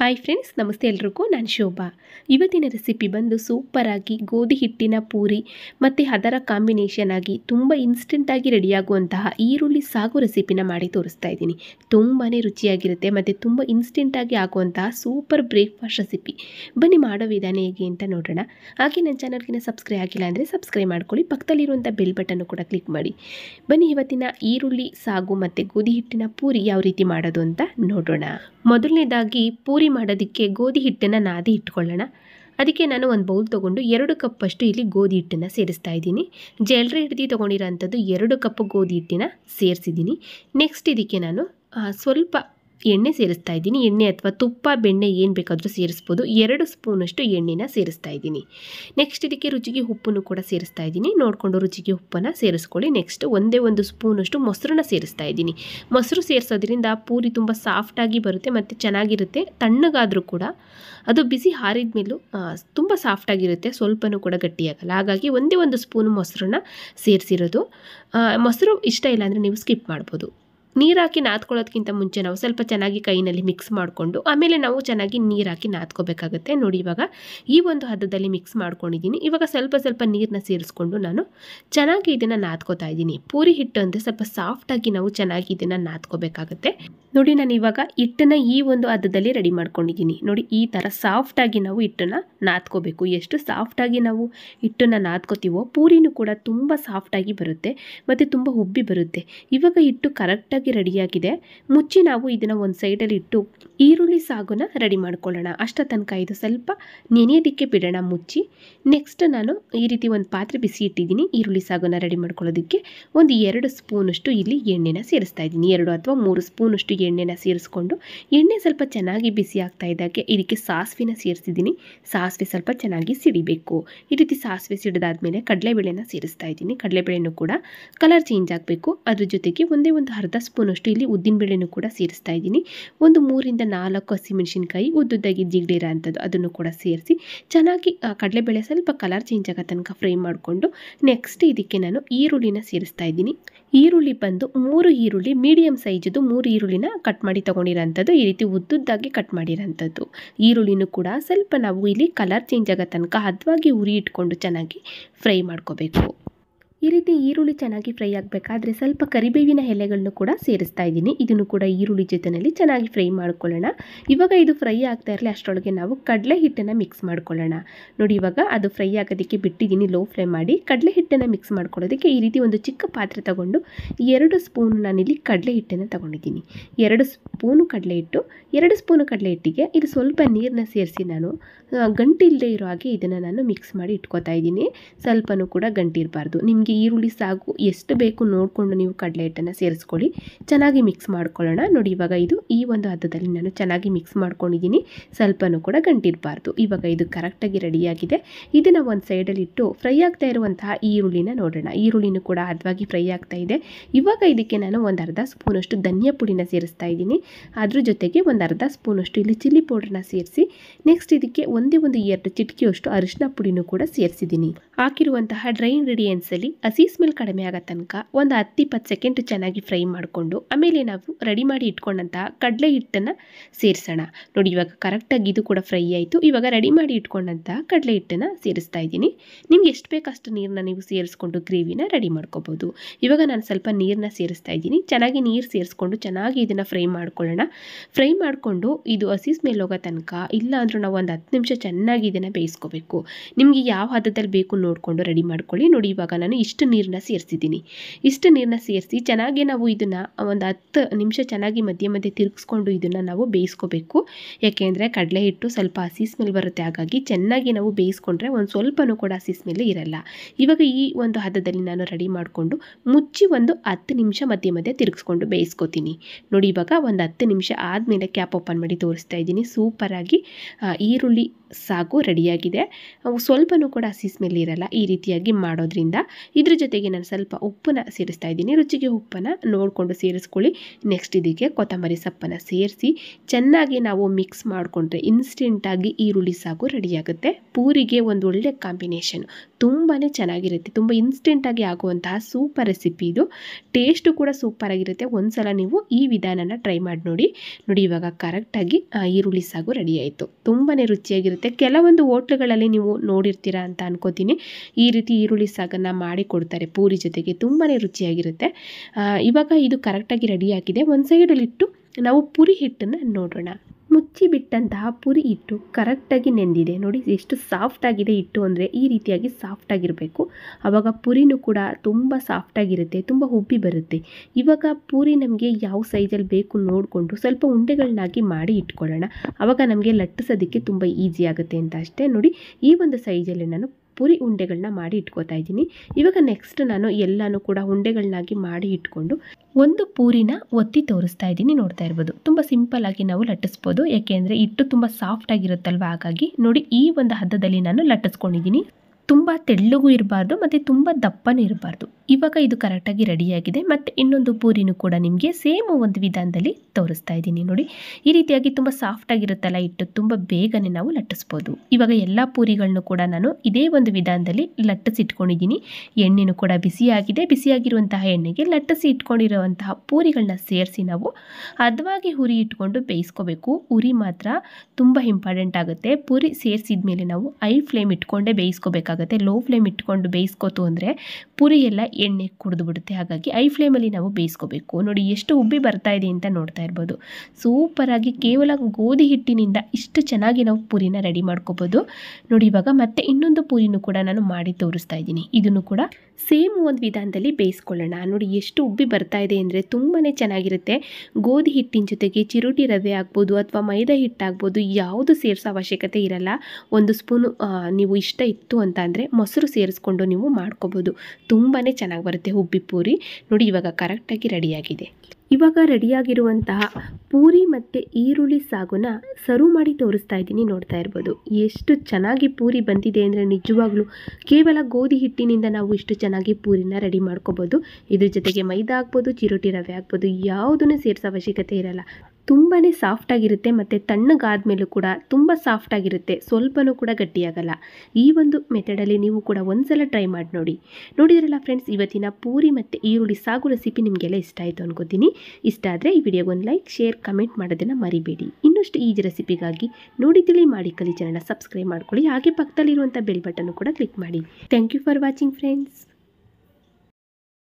hi friends ನಮಸ್ತೆ ಎಲ್ರಿಗೂ ನಾನು ಶೋಭಾ ಇವತ್ತಿನ ರೆಸಿಪಿ ಬಂದು ಸೂಪರಾಗಿ ಗೋಧಿ ಹಿಟ್ಟಿನ ಪೂರಿ ಮತ್ತು ಅದರ ಕಾಂಬಿನೇಷನ್ ಆಗಿ ತುಂಬ ಇನ್ಸ್ಟೆಂಟಾಗಿ ರೆಡಿಯಾಗುವಂತಹ ಈರುಳ್ಳಿ ಸಾಗು ರೆಸಿಪಿನ ಮಾಡಿ ತೋರಿಸ್ತಾ ಇದ್ದೀನಿ ತುಂಬಾ ರುಚಿಯಾಗಿರುತ್ತೆ ಮತ್ತು ತುಂಬ ಇನ್ಸ್ಟೆಂಟಾಗಿ ಆಗುವಂತಹ ಸೂಪರ್ ಬ್ರೇಕ್ಫಾಸ್ಟ್ ರೆಸಿಪಿ ಬನ್ನಿ ಮಾಡೋ ವಿಧಾನ ಹೇಗೆ ಅಂತ ನೋಡೋಣ ಹಾಗೆ ನನ್ನ ಚಾನಲ್ಗಿನ ಸಬ್ಸ್ಕ್ರೈಬ್ ಆಗಿಲ್ಲ ಅಂದರೆ ಸಬ್ಸ್ಕ್ರೈಬ್ ಮಾಡ್ಕೊಳ್ಳಿ ಪಕ್ಕದಲ್ಲಿರುವಂಥ ಬೆಲ್ ಬಟನ್ನು ಕೂಡ ಕ್ಲಿಕ್ ಮಾಡಿ ಬನ್ನಿ ಇವತ್ತಿನ ಈರುಳ್ಳಿ ಸಾಗು ಮತ್ತು ಗೋಧಿ ಹಿಟ್ಟಿನ ಪೂರಿ ಯಾವ ರೀತಿ ಮಾಡೋದು ಅಂತ ನೋಡೋಣ ಮೊದಲನೇದಾಗಿ ಪೂರಿ ಮಾಡೋದಕ್ಕೆ ಗೋಧಿ ಹಿಟ್ಟನ್ನು ನಾದಿ ಇಟ್ಕೊಳ್ಳೋಣ ಅದಕ್ಕೆ ನಾನು ಒಂದು ಬೌಲ್ ತೊಗೊಂಡು ಎರಡು ಕಪ್ಪಷ್ಟು ಇಲ್ಲಿ ಗೋಧಿ ಹಿಟ್ಟನ್ನು ಸೇರಿಸ್ತಾ ಇದ್ದೀನಿ ಜಲ್ರೆ ಹಿಡ್ದು ತೊಗೊಂಡಿರೋಂಥದ್ದು ಎರಡು ಕಪ್ ಗೋಧಿ ಹಿಟ್ಟಿನ ಸೇರಿಸಿದ್ದೀನಿ ನೆಕ್ಸ್ಟ್ ಇದಕ್ಕೆ ನಾನು ಸ್ವಲ್ಪ ಎಣ್ಣೆ ಸೇರಿಸ್ತಾ ಇದ್ದೀನಿ ಎಣ್ಣೆ ಅಥವಾ ತುಪ್ಪ ಬೆಣ್ಣೆ ಏನು ಬೇಕಾದರೂ ಸೇರಿಸ್ಬೋದು ಎರಡು ಸ್ಪೂನಷ್ಟು ಎಣ್ಣೆನ ಸೇರಿಸ್ತಾ ಇದ್ದೀನಿ ನೆಕ್ಸ್ಟ್ ಇದಕ್ಕೆ ರುಚಿಗೆ ಉಪ್ಪನ್ನು ಕೂಡ ಸೇರಿಸ್ತಾ ಇದ್ದೀನಿ ನೋಡಿಕೊಂಡು ರುಚಿಗೆ ಉಪ್ಪನ್ನು ಸೇರಿಸ್ಕೊಳ್ಳಿ ನೆಕ್ಸ್ಟ್ ಒಂದೇ ಒಂದು ಸ್ಪೂನಷ್ಟು ಮೊಸರನ್ನ ಸೇರಿಸ್ತಾ ಇದ್ದೀನಿ ಮೊಸರು ಸೇರಿಸೋದ್ರಿಂದ ಪೂರಿ ತುಂಬ ಸಾಫ್ಟಾಗಿ ಬರುತ್ತೆ ಮತ್ತು ಚೆನ್ನಾಗಿರುತ್ತೆ ತಣ್ಣಗಾದರೂ ಕೂಡ ಅದು ಬಿಸಿ ಹಾರಿದ ಮೇಲೂ ತುಂಬ ಸಾಫ್ಟಾಗಿರುತ್ತೆ ಸ್ವಲ್ಪನೂ ಕೂಡ ಗಟ್ಟಿಯಾಗಲ್ಲ ಹಾಗಾಗಿ ಒಂದೇ ಒಂದು ಸ್ಪೂನ್ ಮೊಸರನ್ನ ಸೇರಿಸಿರೋದು ಮೊಸರು ಇಷ್ಟ ಇಲ್ಲ ಅಂದರೆ ನೀವು ಸ್ಕಿಪ್ ಮಾಡ್ಬೋದು ನೀರು ಹಾಕಿ ನಾದ್ಕೊಳ್ಳೋದಕ್ಕಿಂತ ಮುಂಚೆ ನಾವು ಸ್ವಲ್ಪ ಚೆನ್ನಾಗಿ ಕೈನಲ್ಲಿ ಮಿಕ್ಸ್ ಮಾಡಿಕೊಂಡು ಆಮೇಲೆ ನಾವು ಚೆನ್ನಾಗಿ ನೀರು ಹಾಕಿ ನಾದ್ಕೋಬೇಕಾಗುತ್ತೆ ನೋಡಿ ಇವಾಗ ಈ ಒಂದು ಹದದಲ್ಲಿ ಮಿಕ್ಸ್ ಮಾಡ್ಕೊಂಡಿದ್ದೀನಿ ಇವಾಗ ಸ್ವಲ್ಪ ಸ್ವಲ್ಪ ನೀರನ್ನ ಸೇರಿಸ್ಕೊಂಡು ನಾನು ಚೆನ್ನಾಗಿ ಇದನ್ನು ನಾದ್ಕೋತಾ ಇದ್ದೀನಿ ಪೂರಿ ಹಿಟ್ಟು ಅಂದರೆ ಸ್ವಲ್ಪ ಸಾಫ್ಟಾಗಿ ನಾವು ಚೆನ್ನಾಗಿ ಇದನ್ನು ನಾದ್ಕೋಬೇಕಾಗುತ್ತೆ ನೋಡಿ ನಾನು ಇವಾಗ ಹಿಟ್ಟನ್ನು ಈ ಒಂದು ಹದದಲ್ಲಿ ರೆಡಿ ಮಾಡ್ಕೊಂಡಿದ್ದೀನಿ ನೋಡಿ ಈ ಥರ ಸಾಫ್ಟಾಗಿ ನಾವು ಹಿಟ್ಟನ್ನು ನಾದ್ಕೋಬೇಕು ಎಷ್ಟು ಸಾಫ್ಟಾಗಿ ನಾವು ಹಿಟ್ಟನ್ನು ನಾದ್ಕೋತೀವೋ ಪೂರಿನೂ ಕೂಡ ತುಂಬ ಸಾಫ್ಟಾಗಿ ಬರುತ್ತೆ ಮತ್ತು ತುಂಬ ಉಬ್ಬಿ ಬರುತ್ತೆ ಇವಾಗ ಹಿಟ್ಟು ಕರೆಕ್ಟಾಗಿ ನೀಟಾಗಿ ರೆಡಿಯಾಗಿದೆ ಮುಚ್ಚಿ ನಾವು ಇದನ್ನು ಒಂದು ಸೈಡಲ್ಲಿ ಇಟ್ಟು ಈರುಳ್ಳಿ ಸಾಗುನ ರೆಡಿ ಮಾಡ್ಕೊಳ್ಳೋಣ ಅಷ್ಟ ತನಕ ಇದು ಸ್ವಲ್ಪ ನೆನೆಯೋದಕ್ಕೆ ಬಿಡೋಣ ಮುಚ್ಚಿ ನೆಕ್ಸ್ಟ್ ನಾನು ಈ ರೀತಿ ಒಂದು ಪಾತ್ರೆ ಬಿಸಿ ಇಟ್ಟಿದ್ದೀನಿ ಈರುಳ್ಳಿ ಸಾಗುನ ರೆಡಿ ಮಾಡ್ಕೊಳ್ಳೋದಕ್ಕೆ ಒಂದು ಎರಡು ಸ್ಪೂನಷ್ಟು ಇಲ್ಲಿ ಎಣ್ಣೆನ ಸೇರಿಸ್ತಾ ಇದ್ದೀನಿ ಎರಡು ಅಥವಾ ಮೂರು ಸ್ಪೂನಷ್ಟು ಎಣ್ಣೆನ ಸೇರಿಸ್ಕೊಂಡು ಎಣ್ಣೆ ಸ್ವಲ್ಪ ಚೆನ್ನಾಗಿ ಬಿಸಿ ಆಗ್ತಾ ಇದ್ದಾಗೆ ಇದಕ್ಕೆ ಸಾಸಿವೆನ ಸೇರಿಸಿದ್ದೀನಿ ಸಾಸಿವೆ ಸ್ವಲ್ಪ ಚೆನ್ನಾಗಿ ಸಿಡಿಬೇಕು ಈ ರೀತಿ ಸಾಸಿವೆ ಸಿಡಿದಾದ್ಮೇಲೆ ಕಡಲೆಬೇಳೆನ ಸೇರಿಸ್ತಾ ಇದ್ದೀನಿ ಕಡಲೆಬೇಳೆನೂ ಕೂಡ ಕಲರ್ ಚೇಂಜ್ ಆಗಬೇಕು ಅದ್ರ ಜೊತೆಗೆ ಒಂದೇ ಒಂದು ಅರ್ಧ ಸ್ಪೂನಷ್ಟು ಇಲ್ಲಿ ಉದ್ದಿನ ಬೇಳೆನೂ ಕೂಡ ಸೇರಿಸ್ತಾ ಇದ್ದೀನಿ ಒಂದು ಮೂರಿಂದ ನಾಲ್ಕು ಹಸಿಮೆಣಸಿನ್ಕಾಯಿ ಉದ್ದುದ್ದಾಗಿ ಜಿಗಡಿರೋ ಅಂಥದ್ದು ಅದನ್ನು ಕೂಡ ಸೇರಿಸಿ ಚೆನ್ನಾಗಿ ಕಡಲೆಬೇಳೆ ಸ್ವಲ್ಪ ಕಲರ್ ಚೇಂಜ್ ಆಗೋ ತನಕ ಫ್ರೈ ಮಾಡಿಕೊಂಡು ನೆಕ್ಸ್ಟ್ ಇದಕ್ಕೆ ನಾನು ಈರುಳ್ಳಿನ ಸೇರಿಸ್ತಾ ಇದ್ದೀನಿ ಈರುಳ್ಳಿ ಬಂದು ಮೂರು ಈರುಳ್ಳಿ ಮೀಡಿಯಮ್ ಸೈಜದು ಮೂರು ಈರುಳ್ಳಿನ ಕಟ್ ಮಾಡಿ ತೊಗೊಂಡಿರೋಂಥದ್ದು ಈ ರೀತಿ ಉದ್ದುದ್ದಾಗಿ ಕಟ್ ಮಾಡಿರೋಂಥದ್ದು ಈರುಳ್ಳಿನೂ ಕೂಡ ಸ್ವಲ್ಪ ನಾವು ಇಲ್ಲಿ ಕಲರ್ ಚೇಂಜ್ ಆಗೋ ತನಕ ಹದವಾಗಿ ಉರಿ ಇಟ್ಕೊಂಡು ಚೆನ್ನಾಗಿ ಫ್ರೈ ಮಾಡ್ಕೋಬೇಕು ಈ ರೀತಿ ಈರುಳ್ಳಿ ಚೆನ್ನಾಗಿ ಫ್ರೈ ಆಗಬೇಕಾದ್ರೆ ಸ್ವಲ್ಪ ಕರಿಬೇವಿನ ಎಲೆಗಳನ್ನು ಕೂಡ ಸೇರಿಸ್ತಾ ಇದ್ದೀನಿ ಇದನ್ನು ಕೂಡ ಈರುಳ್ಳಿ ಜೊತೆಯಲ್ಲಿ ಚೆನ್ನಾಗಿ ಫ್ರೈ ಮಾಡ್ಕೊಳ್ಳೋಣ ಇವಾಗ ಇದು ಫ್ರೈ ಆಗ್ತಾ ಇರಲಿ ಅಷ್ಟರೊಳಗೆ ನಾವು ಕಡಲೆ ಹಿಟ್ಟನ್ನು ಮಿಕ್ಸ್ ಮಾಡ್ಕೊಳ್ಳೋಣ ನೋಡಿ ಇವಾಗ ಅದು ಫ್ರೈ ಆಗೋದಕ್ಕೆ ಬಿಟ್ಟಿದ್ದೀನಿ ಲೋ ಫ್ರೈ ಮಾಡಿ ಕಡಲೆ ಹಿಟ್ಟನ್ನು ಮಿಕ್ಸ್ ಮಾಡ್ಕೊಳ್ಳೋದಕ್ಕೆ ಈ ರೀತಿ ಒಂದು ಚಿಕ್ಕ ಪಾತ್ರೆ ತಗೊಂಡು ಎರಡು ಸ್ಪೂನ್ ನಾನಿಲ್ಲಿ ಕಡಲೆ ಹಿಟ್ಟನ್ನು ತಗೊಂಡಿದ್ದೀನಿ ಎರಡು ಸ್ಪೂನು ಕಡಲೆ ಹಿಟ್ಟು ಎರಡು ಸ್ಪೂನು ಕಡಲೆ ಹಿಟ್ಟಿಗೆ ಇದು ಸ್ವಲ್ಪ ನೀರನ್ನ ಸೇರಿಸಿ ನಾನು ಗಂಟಿ ಇಲ್ಲದೆ ಇರೋ ಹಾಗೆ ಇದನ್ನು ನಾನು ಮಿಕ್ಸ್ ಮಾಡಿ ಇಟ್ಕೋತಾ ಇದ್ದೀನಿ ಸ್ವಲ್ಪನೂ ಕೂಡ ಗಂಟಿರಬಾರ್ದು ನಿಮಗೆ ಈರುಳ್ಳಿ ಸಾಗು ಎಷ್ಟು ಬೇಕು ನೋಡಿಕೊಂಡು ನೀವು ಕಡಲೆ ಹಿಟ್ಟನ್ನು ಸೇರಿಸ್ಕೊಳ್ಳಿ ಚೆನ್ನಾಗಿ ಮಿಕ್ಸ್ ಮಾಡ್ಕೊಳ್ಳೋಣ ನೋಡಿ ಇವಾಗ ಇದು ಈ ಒಂದು ಹದದಲ್ಲಿ ನಾನು ಚೆನ್ನಾಗಿ ಮಿಕ್ಸ್ ಮಾಡ್ಕೊಂಡಿದ್ದೀನಿ ಸ್ವಲ್ಪನೂ ಕೂಡ ಗಂಟಿರಬಾರ್ದು ಇವಾಗ ಇದು ಕರೆಕ್ಟಾಗಿ ರೆಡಿಯಾಗಿದೆ ಇದನ್ನು ಒಂದು ಸೈಡಲ್ಲಿಟ್ಟು ಇಟ್ಟು ಫ್ರೈ ಆಗ್ತಾ ಇರುವಂತಹ ಈರುಳ್ಳಿನ ನೋಡೋಣ ಈರುಳ್ಳಿನೂ ಕೂಡ ಹದವಾಗಿ ಫ್ರೈ ಆಗ್ತಾ ಇದೆ ಇವಾಗ ಇದಕ್ಕೆ ನಾನು ಒಂದು ಅರ್ಧ ಸ್ಪೂನಷ್ಟು ಧನಿಯಾ ಪುಡಿನ ಸೇರಿಸ್ತಾ ಇದ್ದೀನಿ ಅದ್ರ ಜೊತೆಗೆ ಒಂದು ಅರ್ಧ ಸ್ಪೂನಷ್ಟು ಇಲ್ಲಿ ಚಿಲ್ಲಿ ಪೌಡ್ರನ್ನ ಸೇರಿಸಿ ನೆಕ್ಸ್ಟ್ ಇದಕ್ಕೆ ಒಂದೇ ಒಂದು ಎರಡು ಚಿಟಕಿಯಷ್ಟು ಅರಿಶಿನ ಪುಡಿನೂ ಕೂಡ ಸೇರಿಸಿದ್ದೀನಿ ಹಾಕಿರುವಂತಹ ಡ್ರೈ ಇಂಗ್ರೀಡಿಯೆಂಟ್ಸಲ್ಲಿ ಹಸಿ ಸ್ಮೆಲ್ ಕಡಿಮೆ ಆಗೋ ತನಕ ಒಂದು ಹತ್ತು ಇಪ್ಪತ್ತು ಸೆಕೆಂಡ್ ಚೆನ್ನಾಗಿ ಫ್ರೈ ಮಾಡಿಕೊಂಡು ಆಮೇಲೆ ನಾವು ರೆಡಿ ಮಾಡಿ ಇಟ್ಕೊಂಡಂತಹ ಕಡಲೆ ಹಿಟ್ಟನ್ನು ಸೇರಿಸೋಣ ನೋಡಿ ಇವಾಗ ಕರೆಕ್ಟಾಗಿ ಇದು ಕೂಡ ಫ್ರೈ ಆಯಿತು ಇವಾಗ ರೆಡಿ ಮಾಡಿ ಇಟ್ಕೊಂಡಂತಹ ಕಡಲೆ ಹಿಟ್ಟನ್ನು ಸೇರಿಸ್ತಾ ಇದ್ದೀನಿ ನಿಮ್ಗೆ ಎಷ್ಟು ಬೇಕಷ್ಟು ನೀರನ್ನ ನೀವು ಸೇರಿಸ್ಕೊಂಡು ಗ್ರೇವಿನ ರೆಡಿ ಮಾಡ್ಕೋಬೋದು ಇವಾಗ ನಾನು ಸ್ವಲ್ಪ ನೀರನ್ನ ಸೇರಿಸ್ತಾ ಇದ್ದೀನಿ ಚೆನ್ನಾಗಿ ನೀರು ಸೇರಿಸ್ಕೊಂಡು ಚೆನ್ನಾಗಿ ಇದನ್ನು ಫ್ರೈ ಮಾಡ್ಕೊಳ್ಳೋಣ ಫ್ರೈ ಮಾಡಿಕೊಂಡು ಇದು ಹಸಿ ಸ್ಮೆಲ್ ಹೋಗೋ ತನಕ ಇಲ್ಲ ನಾವು ಒಂದು ಹತ್ತು ನಿಮಿಷ ಚೆನ್ನಾಗಿ ಇದನ್ನು ಬೇಯಿಸ್ಕೋಬೇಕು ನಿಮಗೆ ಯಾವ ಹದದಲ್ಲಿ ಬೇಕು ನೋಡಿಕೊಂಡು ರೆಡಿ ಮಾಡ್ಕೊಳ್ಳಿ ನೋಡಿ ಇವಾಗ ನಾನು ಇಷ್ಟು ನೀರನ್ನ ಸೇರಿಸಿದ್ದೀನಿ ಇಷ್ಟು ನೀರನ್ನ ಸೇರಿಸಿ ಚೆನ್ನಾಗಿ ನಾವು ಇದನ್ನು ಒಂದು ಹತ್ತು ನಿಮಿಷ ಚೆನ್ನಾಗಿ ಮಧ್ಯೆ ಮಧ್ಯೆ ತಿರುಗಿಸ್ಕೊಂಡು ಇದನ್ನು ನಾವು ಬೇಯಿಸ್ಕೋಬೇಕು ಯಾಕೆಂದರೆ ಕಡಲೆ ಹಿಟ್ಟು ಸ್ವಲ್ಪ ಹಸಿ ಸ್ಮೆಲ್ ಬರುತ್ತೆ ಹಾಗಾಗಿ ಚೆನ್ನಾಗಿ ನಾವು ಬೇಯಿಸ್ಕೊಂಡ್ರೆ ಒಂದು ಸ್ವಲ್ಪನೂ ಕೂಡ ಹಸಿ ಸ್ಮೆಲ್ ಇರಲ್ಲ ಇವಾಗ ಈ ಒಂದು ಹದದಲ್ಲಿ ನಾನು ರೆಡಿ ಮಾಡಿಕೊಂಡು ಮುಚ್ಚಿ ಒಂದು ಹತ್ತು ನಿಮಿಷ ಮಧ್ಯೆ ಮಧ್ಯೆ ತಿರುಗಿಸ್ಕೊಂಡು ಬೇಯಿಸ್ಕೋತೀನಿ ನೋಡಿ ಇವಾಗ ಒಂದು ಹತ್ತು ನಿಮಿಷ ಆದಮೇಲೆ ಕ್ಯಾಪ್ ಓಪನ್ ಮಾಡಿ ತೋರಿಸ್ತಾ ಇದ್ದೀನಿ ಸೂಪರಾಗಿ ಈರುಳ್ಳಿ ಸಾಗು ರೆಡಿಯಾಗಿದೆ ಸ್ವಲ್ಪನೂ ಕೂಡ ಹಸಿ ಸ್ಮೆಲ್ ಇರಲ್ಲ ಈ ರೀತಿಯಾಗಿ ಮಾಡೋದ್ರಿಂದ ಇದ್ರ ಜೊತೆಗೆ ನಾನು ಸ್ವಲ್ಪ ಉಪ್ಪನ್ನು ಸೇರಿಸ್ತಾ ಇದ್ದೀನಿ ರುಚಿಗೆ ಉಪ್ಪನ್ನು ನೋಡಿಕೊಂಡು ಸೇರಿಸ್ಕೊಳ್ಳಿ ನೆಕ್ಸ್ಟ್ ಇದಕ್ಕೆ ಕೊತ್ತಂಬರಿ ಸೊಪ್ಪನ್ನು ಸೇರಿಸಿ ಚೆನ್ನಾಗಿ ನಾವು ಮಿಕ್ಸ್ ಮಾಡಿಕೊಂಡ್ರೆ ಇನ್ಸ್ಟೆಂಟಾಗಿ ಈರುಳ್ಳಿ ಸಾಗು ರೆಡಿಯಾಗುತ್ತೆ ಪೂರಿಗೆ ಒಂದು ಒಳ್ಳೆ ಕಾಂಬಿನೇಷನ್ ತುಂಬಾ ಚೆನ್ನಾಗಿರುತ್ತೆ ತುಂಬ ಇನ್ಸ್ಟೆಂಟಾಗಿ ಆಗುವಂತಹ ಸೂಪರ್ ರೆಸಿಪಿ ಇದು ಟೇಸ್ಟು ಕೂಡ ಸೂಪರಾಗಿರುತ್ತೆ ಒಂದು ಸಲ ನೀವು ಈ ವಿಧಾನನ ಟ್ರೈ ಮಾಡಿ ನೋಡಿ ನೋಡಿ ಇವಾಗ ಕರೆಕ್ಟಾಗಿ ಈರುಳ್ಳಿ ಸಾಗು ರೆಡಿ ಆಯಿತು ತುಂಬಾ ರುಚಿಯಾಗಿರುತ್ತೆ ಕೆಲವೊಂದು ಹೋಟ್ಲುಗಳಲ್ಲಿ ನೀವು ನೋಡಿರ್ತೀರಾ ಅಂತ ಅನ್ಕೋತೀನಿ ಈ ರೀತಿ ಈರುಳ್ಳಿ ಸಾಗನ್ನು ಮಾಡಿ ಕೊಡ್ತಾರೆ ಪೂರಿ ಜೊತೆಗೆ ತುಂಬಾ ರುಚಿಯಾಗಿರುತ್ತೆ ಇವಾಗ ಇದು ಕರೆಕ್ಟಾಗಿ ರೆಡಿಯಾಗಿದೆ ಒಂದು ಸೈಡಲ್ಲಿಟ್ಟು ನಾವು ಪುರಿ ಹಿಟ್ಟನ್ನು ನೋಡೋಣ ಮುಚ್ಚಿಬಿಟ್ಟಂತಹ ಪುರಿ ಹಿಟ್ಟು ಕರೆಕ್ಟಾಗಿ ನೆಂದಿದೆ ನೋಡಿ ಎಷ್ಟು ಸಾಫ್ಟಾಗಿದೆ ಹಿಟ್ಟು ಅಂದರೆ ಈ ರೀತಿಯಾಗಿ ಸಾಫ್ಟಾಗಿರಬೇಕು ಆವಾಗ ಪುರಿನೂ ಕೂಡ ತುಂಬ ಸಾಫ್ಟಾಗಿರುತ್ತೆ ತುಂಬ ಉಬ್ಬಿ ಬರುತ್ತೆ ಇವಾಗ ಪೂರಿ ನಮಗೆ ಯಾವ ಸೈಜಲ್ಲಿ ಬೇಕು ನೋಡಿಕೊಂಡು ಸ್ವಲ್ಪ ಉಂಡೆಗಳನ್ನಾಗಿ ಮಾಡಿ ಇಟ್ಕೊಳ್ಳೋಣ ಆವಾಗ ನಮಗೆ ಲಟ್ಟಿಸೋದಕ್ಕೆ ತುಂಬ ಈಸಿ ಆಗುತ್ತೆ ಅಂತ ಅಷ್ಟೇ ನೋಡಿ ಈ ಒಂದು ಸೈಜಲ್ಲಿ ನಾನು ಪೂರಿ ಉಂಡೆಗಳನ್ನ ಮಾಡಿ ಇಟ್ಕೋತಾ ಇದ್ದೀನಿ ಇವಾಗ ನೆಕ್ಸ್ಟ್ ನಾನು ಎಲ್ಲಾನು ಕೂಡ ಉಂಡೆಗಳನ್ನಾಗಿ ಮಾಡಿ ಇಟ್ಕೊಂಡು ಒಂದು ಪೂರಿನ ಒತ್ತಿ ತೋರಿಸ್ತಾ ಇದ್ದೀನಿ ನೋಡ್ತಾ ಇರ್ಬೋದು ತುಂಬ ಸಿಂಪಲ್ ಆಗಿ ನಾವು ಲಟ್ಟಿಸ್ಬೋದು ಯಾಕೆಂದ್ರೆ ಹಿಟ್ಟು ತುಂಬ ಸಾಫ್ಟ್ ಆಗಿರುತ್ತಲ್ವ ಹಾಗಾಗಿ ನೋಡಿ ಈ ಒಂದು ಹದ್ದದಲ್ಲಿ ನಾನು ಲಟ್ಟಿಸ್ಕೊಂಡಿದ್ದೀನಿ ತುಂಬ ತೆಳ್ಳಗೂ ಇರಬಾರ್ದು ಮತ್ತು ತುಂಬ ದಪ್ಪನೂ ಇರಬಾರ್ದು ಇವಾಗ ಇದು ಕರೆಕ್ಟಾಗಿ ರೆಡಿಯಾಗಿದೆ ಮತ್ತು ಇನ್ನೊಂದು ಪೂರಿನೂ ಕೂಡ ನಿಮಗೆ ಸೇಮ್ ಒಂದು ವಿಧಾನದಲ್ಲಿ ತೋರಿಸ್ತಾ ಇದ್ದೀನಿ ನೋಡಿ ಈ ರೀತಿಯಾಗಿ ತುಂಬ ಸಾಫ್ಟಾಗಿರುತ್ತಲ್ಲ ಇಟ್ಟು ತುಂಬ ಬೇಗನೆ ನಾವು ಲಟ್ಟಿಸ್ಬೋದು ಇವಾಗ ಎಲ್ಲ ಪೂರಿಗಳನ್ನು ಕೂಡ ನಾನು ಇದೇ ಒಂದು ವಿಧಾನದಲ್ಲಿ ಲಟ್ಟಿಸಿ ಇಟ್ಕೊಂಡಿದ್ದೀನಿ ಎಣ್ಣೆನೂ ಕೂಡ ಬಿಸಿಯಾಗಿದೆ ಬಿಸಿಯಾಗಿರುವಂತಹ ಎಣ್ಣೆಗೆ ಲಟ್ಟಿಸಿ ಇಟ್ಕೊಂಡಿರುವಂತಹ ಪೂರಿಗಳನ್ನ ಸೇರಿಸಿ ನಾವು ಹದವಾಗಿ ಹುರಿ ಇಟ್ಕೊಂಡು ಬೇಯಿಸ್ಕೋಬೇಕು ಉರಿ ಮಾತ್ರ ತುಂಬ ಇಂಪಾರ್ಟೆಂಟ್ ಆಗುತ್ತೆ ಪೂರಿ ಸೇರಿಸಿದ ಮೇಲೆ ನಾವು ಐ ಫ್ಲೇಮ್ ಇಟ್ಕೊಂಡೇ ಬೇಯಿಸ್ಕೋಬೇಕಾಗುತ್ತೆ ಆಗುತ್ತೆ ಲೋ ಫ್ಲೇಮ್ ಇಟ್ಕೊಂಡು ಬೇಯಿಸ್ಕೋತು ಅಂದರೆ ಪುರಿ ಎಲ್ಲ ಎಣ್ಣೆ ಬಿಡುತ್ತೆ ಹಾಗಾಗಿ ಐ ಫ್ಲೇಮಲ್ಲಿ ನಾವು ಬೇಯಿಸ್ಕೋಬೇಕು ನೋಡಿ ಎಷ್ಟು ಉಬ್ಬಿ ಬರ್ತಾ ಇದೆ ಅಂತ ನೋಡ್ತಾ ಇರ್ಬೋದು ಸೂಪರಾಗಿ ಕೇವಲ ಗೋಧಿ ಹಿಟ್ಟಿನಿಂದ ಇಷ್ಟು ಚೆನ್ನಾಗಿ ನಾವು ಪುರಿನ ರೆಡಿ ಮಾಡ್ಕೋಬೋದು ನೋಡಿ ಇವಾಗ ಮತ್ತೆ ಇನ್ನೊಂದು ಪೂರಿನೂ ಕೂಡ ನಾನು ಮಾಡಿ ತೋರಿಸ್ತಾ ಇದ್ದೀನಿ ಇದನ್ನು ಕೂಡ ಸೇಮ್ ಒಂದು ವಿಧಾನದಲ್ಲಿ ಬೇಯಿಸ್ಕೊಳ್ಳೋಣ ನೋಡಿ ಎಷ್ಟು ಉಬ್ಬಿ ಬರ್ತಾ ಇದೆ ಅಂದರೆ ತುಂಬಾ ಚೆನ್ನಾಗಿರುತ್ತೆ ಗೋಧಿ ಹಿಟ್ಟಿನ ಜೊತೆಗೆ ಚಿರುಟಿ ರವೆ ಆಗ್ಬೋದು ಅಥವಾ ಮೈದಾ ಹಿಟ್ಟಾಗ್ಬೋದು ಯಾವುದು ಸೇರಿಸೋ ಅವಶ್ಯಕತೆ ಇರಲ್ಲ ಒಂದು ಸ್ಪೂನು ನೀವು ಇಷ್ಟ ಇತ್ತು ಅಂತ ಅಂದರೆ ಮೊಸರು ಸೇರಿಸ್ಕೊಂಡು ನೀವು ಮಾಡ್ಕೋಬೋದು ತುಂಬಾ ಚೆನ್ನಾಗಿ ಬರುತ್ತೆ ಉಬ್ಬಿ ಪೂರಿ ನೋಡಿ ಇವಾಗ ಕರೆಕ್ಟಾಗಿ ರೆಡಿಯಾಗಿದೆ ಇವಾಗ ರೆಡಿಯಾಗಿರುವಂತಹ ಪೂರಿ ಮತ್ತು ಈರುಳ್ಳಿ ಸಾಗುನ ಸರ್ವ್ ಮಾಡಿ ತೋರಿಸ್ತಾ ಇದ್ದೀನಿ ನೋಡ್ತಾ ಇರ್ಬೋದು ಎಷ್ಟು ಚೆನ್ನಾಗಿ ಪೂರಿ ಬಂದಿದೆ ಅಂದರೆ ನಿಜವಾಗ್ಲೂ ಕೇವಲ ಗೋಧಿ ಹಿಟ್ಟಿನಿಂದ ನಾವು ಇಷ್ಟು ಚೆನ್ನಾಗಿ ಪೂರಿನ ರೆಡಿ ಮಾಡ್ಕೋಬೋದು ಇದ್ರ ಜೊತೆಗೆ ಮೈದಾ ಆಗ್ಬೋದು ಚಿರೋಟಿ ರವೆ ಆಗ್ಬೋದು ಯಾವುದನ್ನು ಸೇರಿಸೋ ಅವಶ್ಯಕತೆ ಇರಲ್ಲ ತುಂಬಾ ಸಾಫ್ಟಾಗಿರುತ್ತೆ ಮತ್ತು ತಣ್ಣಗಾದ ಮೇಲೂ ಕೂಡ ತುಂಬ ಸಾಫ್ಟಾಗಿರುತ್ತೆ ಸ್ವಲ್ಪನೂ ಕೂಡ ಗಟ್ಟಿಯಾಗಲ್ಲ ಈ ಒಂದು ಮೆಥಡಲ್ಲಿ ನೀವು ಕೂಡ ಒಂದ್ಸಲ ಟ್ರೈ ಮಾಡಿ ನೋಡಿ ನೋಡಿದ್ರಲ್ಲ ಫ್ರೆಂಡ್ಸ್ ಇವತ್ತಿನ ಪೂರಿ ಮತ್ತು ಈರುಳ್ಳಿ ಸಾಗು ರೆಸಿಪಿ ನಿಮಗೆಲ್ಲ ಇಷ್ಟ ಆಯಿತು ಅನ್ಕೋತೀನಿ ಇಷ್ಟ ಆದರೆ ಈ ವಿಡಿಯೋಗೆ ಒಂದು ಲೈಕ್ ಶೇರ್ ಕಮೆಂಟ್ ಮಾಡೋದನ್ನು ಮರಿಬೇಡಿ ಇನ್ನಷ್ಟು ಈಜಿ ರೆಸಿಪಿಗಾಗಿ ನೋಡಿ ತಿಳಿ ಮಾಡಿ ಕಲಿ ಚಾನಲ್ನ ಸಬ್ಸ್ಕ್ರೈಬ್ ಮಾಡ್ಕೊಳ್ಳಿ ಹಾಗೆ ಪಕ್ಕದಲ್ಲಿರುವಂಥ ಬೆಲ್ ಬಟನ್ನು ಕೂಡ ಕ್ಲಿಕ್ ಮಾಡಿ thank you for watching friends